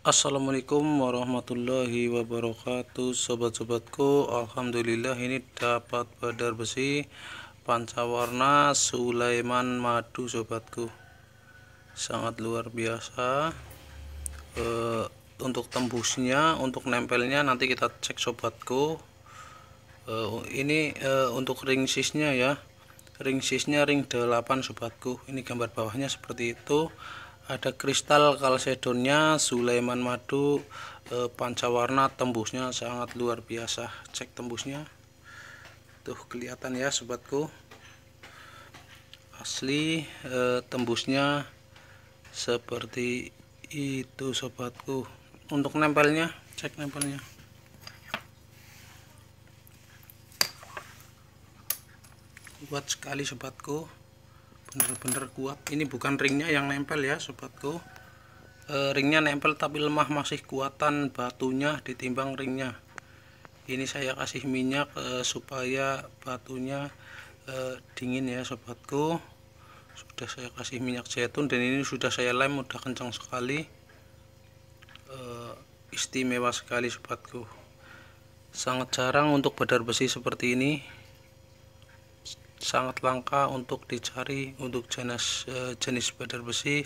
Assalamualaikum warahmatullahi wabarakatuh Sobat-sobatku Alhamdulillah ini dapat badar besi Pancawarna Sulaiman Madu sobatku Sangat luar biasa e, Untuk tembusnya Untuk nempelnya nanti kita cek sobatku e, Ini e, untuk ring sisnya ya Ring sisnya ring 8 sobatku Ini gambar bawahnya seperti itu ada kristal kalsedonnya Sulaiman madu e, pancawarna tembusnya sangat luar biasa cek tembusnya tuh kelihatan ya sobatku asli e, tembusnya seperti itu sobatku untuk nempelnya cek nempelnya buat sekali sobatku bener-bener kuat ini bukan ringnya yang nempel ya sobatku e, ringnya nempel tapi lemah masih kuatan batunya ditimbang ringnya ini saya kasih minyak e, supaya batunya e, dingin ya sobatku sudah saya kasih minyak zaitun dan ini sudah saya lem udah kencang sekali e, istimewa sekali sobatku sangat jarang untuk badar besi seperti ini sangat langka untuk dicari untuk jenis eh, jenis badar besi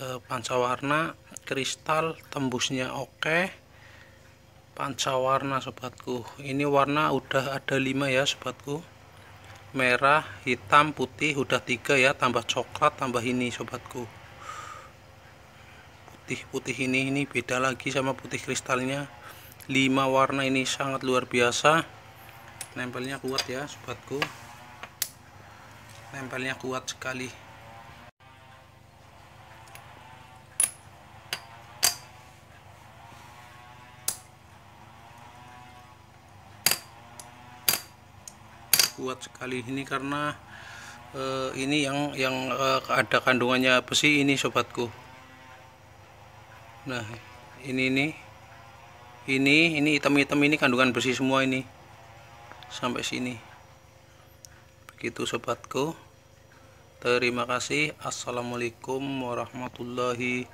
eh, pancawarna kristal tembusnya oke pancawarna sobatku ini warna udah ada 5 ya sobatku merah hitam putih udah tiga ya tambah coklat tambah ini sobatku putih putih ini ini beda lagi sama putih kristalnya 5 warna ini sangat luar biasa nempelnya kuat ya sobatku Tempelnya kuat sekali. kuat sekali ini karena uh, ini yang yang uh, ada kandungannya besi ini sobatku nah ini ini ini ini hitam-hitam ini kandungan besi semua ini sampai sini begitu sobatku Terima kasih. Assalamualaikum warahmatullahi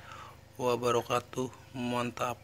wabarakatuh. Mantap.